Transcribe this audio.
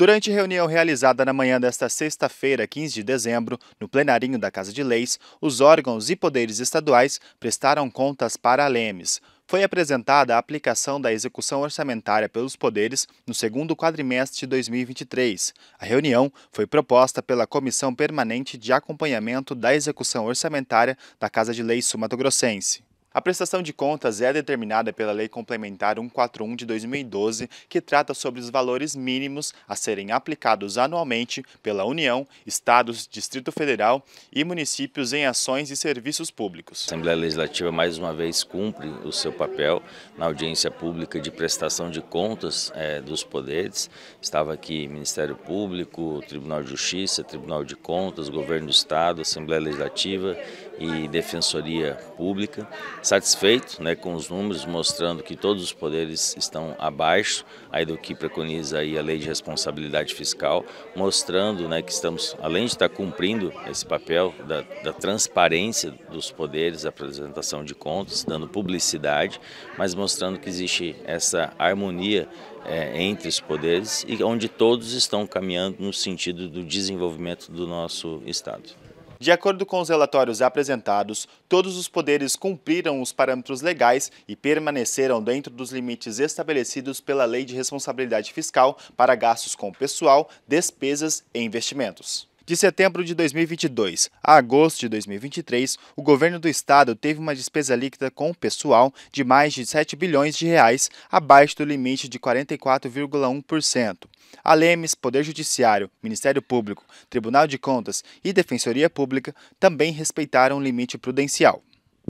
Durante reunião realizada na manhã desta sexta-feira, 15 de dezembro, no plenarinho da Casa de Leis, os órgãos e poderes estaduais prestaram contas para a Lemes foi apresentada a aplicação da execução orçamentária pelos poderes no segundo quadrimestre de 2023. A reunião foi proposta pela Comissão Permanente de Acompanhamento da Execução Orçamentária da Casa de Leis Sumatogrossense. A prestação de contas é determinada pela Lei Complementar 141 de 2012, que trata sobre os valores mínimos a serem aplicados anualmente pela União, Estados, Distrito Federal e municípios em ações e serviços públicos. A Assembleia Legislativa, mais uma vez, cumpre o seu papel na audiência pública de prestação de contas é, dos poderes. Estava aqui Ministério Público, Tribunal de Justiça, Tribunal de Contas, Governo do Estado, Assembleia Legislativa e Defensoria Pública satisfeito né, com os números, mostrando que todos os poderes estão abaixo aí do que preconiza aí a lei de responsabilidade fiscal, mostrando né, que estamos, além de estar cumprindo esse papel da, da transparência dos poderes, da apresentação de contas, dando publicidade, mas mostrando que existe essa harmonia é, entre os poderes e onde todos estão caminhando no sentido do desenvolvimento do nosso Estado. De acordo com os relatórios apresentados, todos os poderes cumpriram os parâmetros legais e permaneceram dentro dos limites estabelecidos pela Lei de Responsabilidade Fiscal para gastos com pessoal, despesas e investimentos. De setembro de 2022 a agosto de 2023, o governo do estado teve uma despesa líquida com o pessoal de mais de 7 bilhões de reais, abaixo do limite de 44,1%. Alemes, Poder Judiciário, Ministério Público, Tribunal de Contas e Defensoria Pública também respeitaram o limite prudencial.